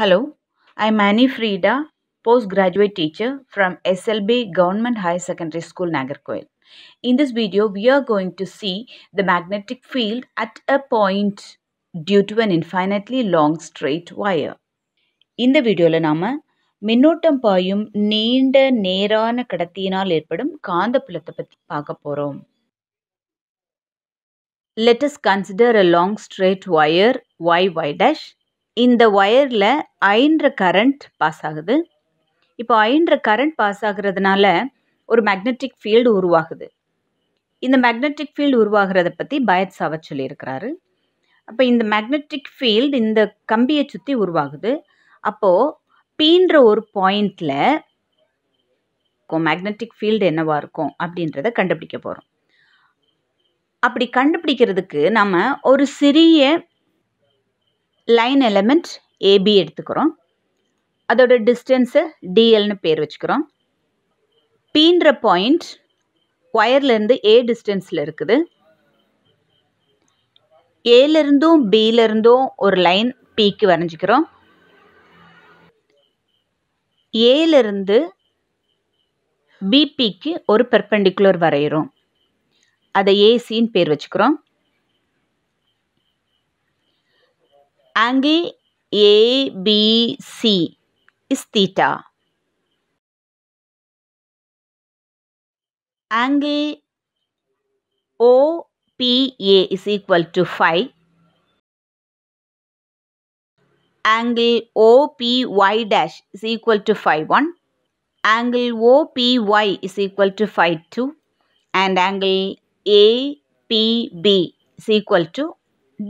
Hello, I am Annie Frida, postgraduate teacher from SLB Government High Secondary School, Nagarkoil. In this video, we are going to see the magnetic field at a point due to an infinitely long straight wire. In the இந்த வீடியோவில் நாம் மின்னோட்டம் பாயும் நீண்ட நேரான கடத்தியினால் ஏற்படும் காந்தப்புலத்தை பற்றி பார்க்க போகிறோம் let us consider a long straight wire y y dash இந்த ஒயரில் ஐன்ற கரண்ட் பாஸ் ஆகுது இப்போ ஐன்ற கரண்ட் பாஸ் ஆகுறதுனால ஒரு மேக்னட்டிக் ஃபீல்டு உருவாகுது இந்த மேக்னட்டிக் ஃபீல்டு உருவாகிறத பற்றி பயத் சாவத் சொல்லியிருக்கிறாரு அப்போ இந்த மேக்னட்டிக் ஃபீல்டு இந்த கம்பியை சுற்றி உருவாகுது அப்போது பீன்ற ஒரு பாயிண்டில் மேக்னட்டிக் ஃபீல்டு என்னவாக இருக்கும் அப்படின்றத கண்டுபிடிக்க போகிறோம் அப்படி கண்டுபிடிக்கிறதுக்கு நம்ம ஒரு சிறிய லைன் எலமெண்ட் ஏபி எடுத்துக்கிறோம் அதோட டிஸ்டன்ஸை டிஎல்னு பேர் வச்சுக்கிறோம் பீன்ற பாயிண்ட் ஒயர்லேருந்து ஏ டிஸ்டன்ஸில் இருக்குது ஏலருந்தும் பியிலிருந்தும் ஒரு லைன் பிக்கு வரைஞ்சிக்கிறோம் ஏலிருந்து பிபிக்கு ஒரு பெர்பெண்டிகுலர் வரைகிறோம் அதை ஏசின்னு பேர் வச்சுக்கிறோம் Angle ABC is theta. Angle OPA is equal to phi. Angle OPY dash is equal to phi 1. Angle OPY is equal to phi 2. And angle APB is equal to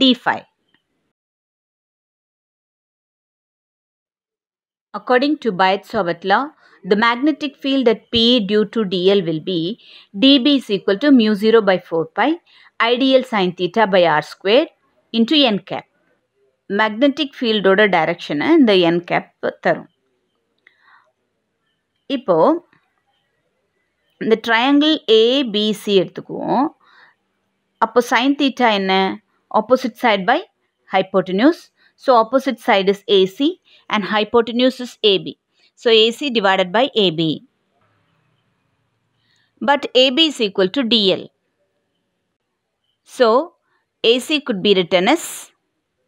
d phi. According to Bayat law, the magnetic field at P due to dl will be dB is equal to mu 0 by 4 pi idl sine theta by r square into n cap. Magnetic field order direction in the n cap. Ipo the triangle ABC is sin theta opposite side by hypotenuse. So opposite side is AC and hypotenuse is AB. So AC divided by AB. But AB is equal to DL. So AC could be written as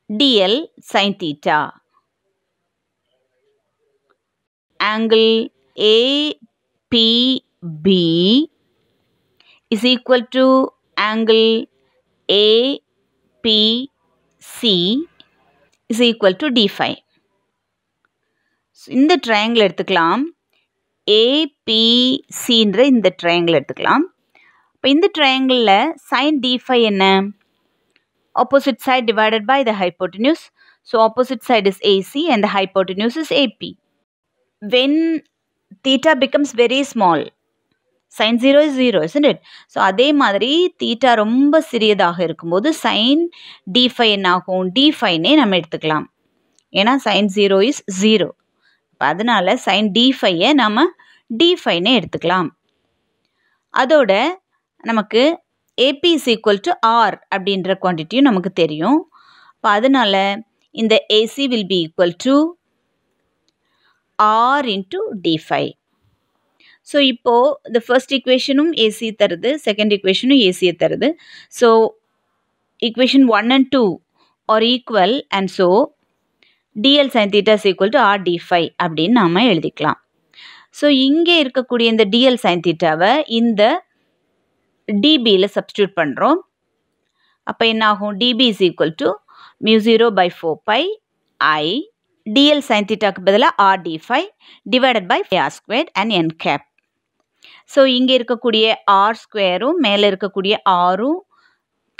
DL sine theta. Angle APB is equal to angle APC is equal to d phi இந்த triangle எடுத்துக்கலாம் ஏபிசின்ற இந்த triangle எடுத்துக்கலாம் இப்போ இந்த ட்ரையாங்கிளில் sine d phi என்ன opposite side divided by the hypotenuse so opposite side is AC and the hypotenuse is AB when theta becomes very small sine zero is zero is it so அதே மாதிரி theta ரொம்ப சிறியதாக இருக்கும்போது sign d phi என்ன ஆகும் D ஃபைனே நம்ம எடுத்துக்கலாம் ஏன்னா சைன் ஜீரோ இஸ் ஜீரோ இப்போ அதனால் சைன் டி ஃபையை நம்ம டி ஃபைனே எடுத்துக்கலாம் அதோட நமக்கு AB is equal to R அப்படின்ற குவான்டிட்டியும் நமக்கு தெரியும் இப்போ அதனால் இந்த AC will be equal to R into d phi so இப்போது இந்த ஃபர்ஸ்ட் இக்குவேஷனும் ஏசி தருது செகண்ட் இக்குவேஷனும் ஏசியை தருது so equation one and two are equal and so dl sine theta equal to R d phi அப்படின்னு நாம் எழுதிக்கலாம் ஸோ இங்கே இருக்கக்கூடிய இந்த டிஎல் சைன் தீட்டாவை இந்த டிபியில் சப்ஸ்டியூட் பண்ணுறோம் அப்போ என்ன ஆகும் dB is equal to mu zero by four pi I dl sine தீட்டாக்கு பதிலாக R d phi divided by R square and n cap so இங்கே இருக்கக்கூடிய ஆர் ஸ்கொயரும் மேலே இருக்கக்கூடிய ஆரும்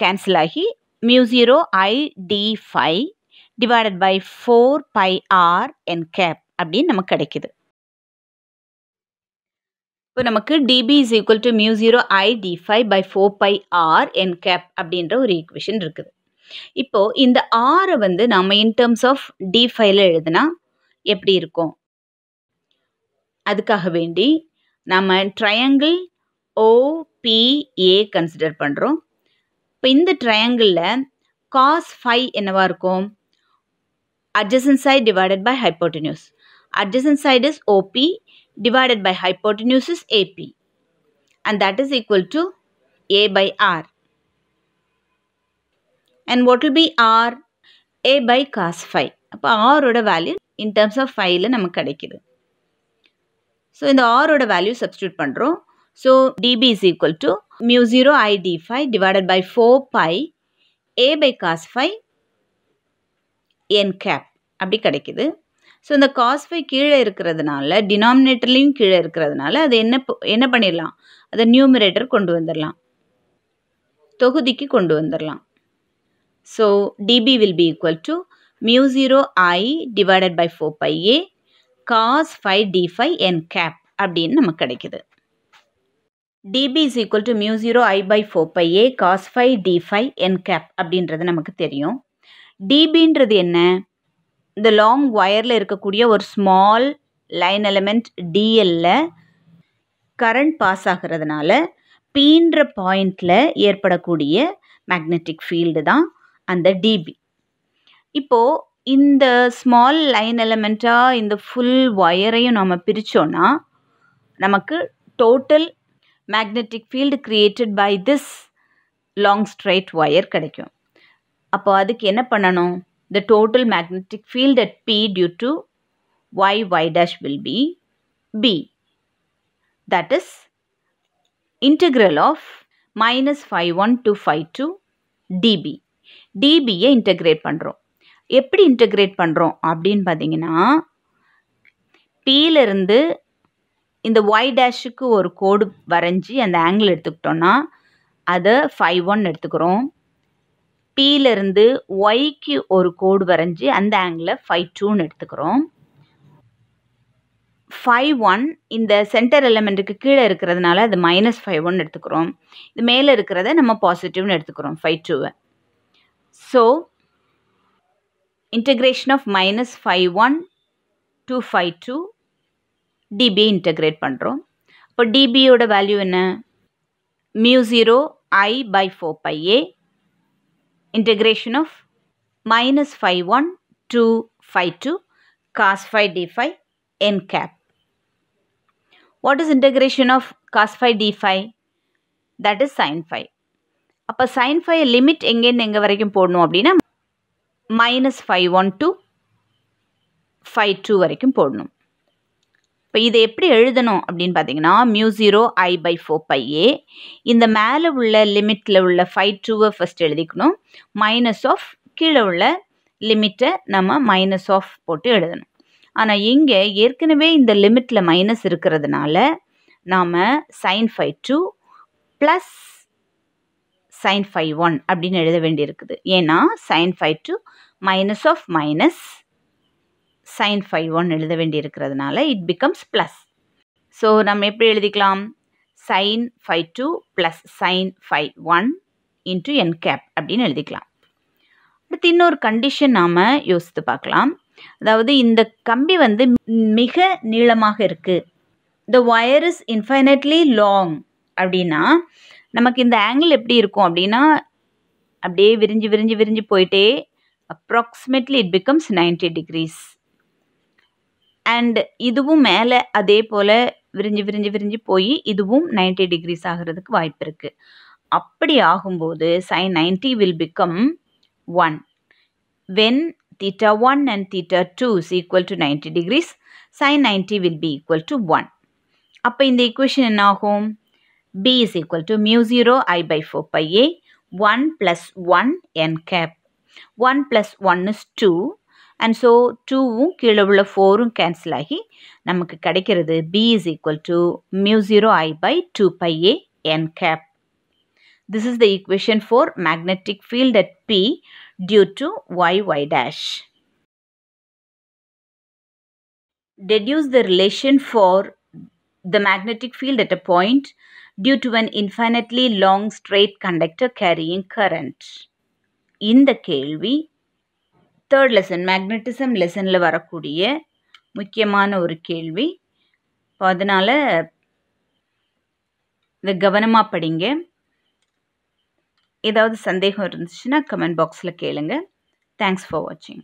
கேன்சல் ஆகி mu zero I d phi divided by four pi R n cap அப்படின்னு நமக்கு கிடைக்கிது இப்போ நமக்கு dB is equal to mu zero I d phi by four pi R n gap அப்படின்ற ஒரு ஈக்குவேஷன் இருக்குது இப்போது இந்த ஆரை வந்து நம்ம இன் டேர்ம்ஸ் ஆஃப் டி ஃபைவ்ல எழுதுனா எப்படி இருக்கும் அதுக்காக வேண்டி நம்ம ட்ரையாங்கிள் ஓபிஏ கன்சிடர் பண்ணுறோம் இப்போ இந்த ட்ரையாங்கிளில் காஸ் ஃபை என்னவாக இருக்கும் adjacent side divided by hypotenuse adjacent side is OB divided by hypotenuse is AB and that is equal to a by R and what will be R a by cos phi அப்போ ஆரோட value in terms of ஃபைவ்ல நமக்கு கிடைக்கிது so இந்த ஆரோட value substitute பண்ணுறோம் so dB is equal to mu zero I d phi divided by four pi a by cos phi n cap அப்படி கிடைக்குது ஸோ இந்த காஸ் ஃபைவ் கீழே இருக்கிறதுனால டினாமினேட்டர்லேயும் கீழே இருக்கிறதுனால அது என்ன என்ன பண்ணிடலாம் அதை நியூமரேட்டர் கொண்டு வந்துடலாம் தொகுதிக்கு கொண்டு வந்துடலாம் so dB will be equal to mu zero I divided by four pi a cos phi d phi n cap அப்படின்னு நமக்கு கிடைக்கிது dB is equal to mu zero I by four pi a cos phi d phi n cap அப்படின்றது நமக்கு தெரியும் டிபின்றது என்ன இந்த long ஒயரில் இருக்கக்கூடிய ஒரு ஸ்மால் லைன் எலமெண்ட் டிஎல்ல கரண்ட் பாஸ் ஆகிறதுனால பீன்ற பாயிண்டில் ஏற்படக்கூடிய மேக்னெட்டிக் ஃபீல்டு தான் அந்த டிபி இப்போது in the small line element in the full wire we total magnetic field created by this long straight wire kadaikyo the total magnetic field at p due to y y dash will be b that is integral of minus phi 1 to phi 2 db db integrate pandrom எப்படி integrate பண்ணுறோம் அப்படின்னு பார்த்தீங்கன்னா பியிலிருந்து இந்த Y டேஷுக்கு ஒரு கோடு வரைஞ்சி அந்த angle எடுத்துக்கிட்டோன்னா அதை ஃபைவ் ஒன் எடுத்துக்கிறோம் பியிலிருந்து ஒய்க்கு ஒரு கோடு வரைஞ்சி அந்த ஆங்கிளை ஃபைவ் டூன்னு எடுத்துக்கிறோம் ஃபைவ் ஒன் இந்த சென்டர் எலமெண்ட்டுக்கு கீழே இருக்கிறதுனால அது மைனஸ் ஃபைவ் ஒன் எடுத்துக்கிறோம் இது மேலே இருக்கிறத நம்ம பாசிட்டிவ்னு எடுத்துக்கிறோம் ஃபைவ் டூவை so integration of minus phi one to phi two dB integrate பண்ணுறோம் அப்போ டிபியோட வேல்யூ என்ன mu zero I by four pi a integration of minus phi one to phi two cos phi d phi n cap what is integration of cos phi d phi? That is sin phi. அப்போ sin phi limit எங்கேன்னு எங்கே வரைக்கும் போடணும் அப்படின்னா minus phi one to phi two வரைக்கும் போடணும் இப்போ இதை எப்படி எழுதணும் அப்படின்னு பார்த்தீங்கன்னா mu zero I by four pi a இந்த மேலே உள்ள லிமிட்டில் உள்ள ஃபைவ் டூவை ஃபஸ்ட் எழுதிக்கணும் மைனஸ் ஆஃப் கீழே உள்ள லிமிட்டை நம்ம மைனஸ் ஆஃப் போட்டு எழுதணும் ஆனால் இங்கே ஏற்கனவே இந்த லிமிட்டில் மைனஸ் இருக்கிறதுனால நாம் sine phi two plus sine phi one அப்படின்னு எழுத வேண்டியிருக்குது ஏன்னா sine phi two minus of minus sine phi one எழுத வேண்டியிருக்கிறதுனால இட் பிகம்ஸ் ப்ளஸ் ஸோ நம்ம எப்படி எழுதிக்கலாம் sine phi two plus sine phi one into n cap அப்படின்னு எழுதிக்கலாம் அடுத்து இன்னொரு கண்டிஷன் நாம் யோசித்து பார்க்கலாம் அதாவது இந்த கம்பி வந்து மிக நீளமாக இருக்குது the wire is infinitely long அப்படின்னா நமக்கு இந்த ஆங்கிள் எப்படி இருக்கும் அப்படின்னா அப்படியே விரிஞ்சு விரிஞ்சு விரிஞ்சு போயிட்டே approximately it becomes ninety degrees and இதுவும் மேலே அதே போல் விரிஞ்சு விரிஞ்சு விரிஞ்சு போய் இதுவும் நைன்டி டிகிரிஸ் ஆகிறதுக்கு வாய்ப்பு இருக்குது அப்படி ஆகும்போது sine ninety will become one when theta one and theta two is equal to ninety degrees sine ninety will be equal to one அப்போ இந்த ஈக்குவேஷன் என்ன ஆகும் b is equal to mu 0 i by 4 pi a 1 plus 1 n cap 1 plus 1 is 2 and so 2 kilovula 4 cancel ahi namakadikirade b is equal to mu 0 i by 2 pi a n cap this is the equation for magnetic field at p due to y y dash deduce the relation for the magnetic field at a point due to an infinitely long straight conductor carrying current. இந்த கேள்வி third lesson magnetism லெசனில் வரக்கூடிய முக்கியமான ஒரு கேள்வி இப்போ அதனால் இதை கவனமாக படிங்க ஏதாவது சந்தேகம் இருந்துச்சுன்னா கமெண்ட் பாக்ஸில் கேளுங்க தேங்க்ஸ் ஃபார் வாட்சிங்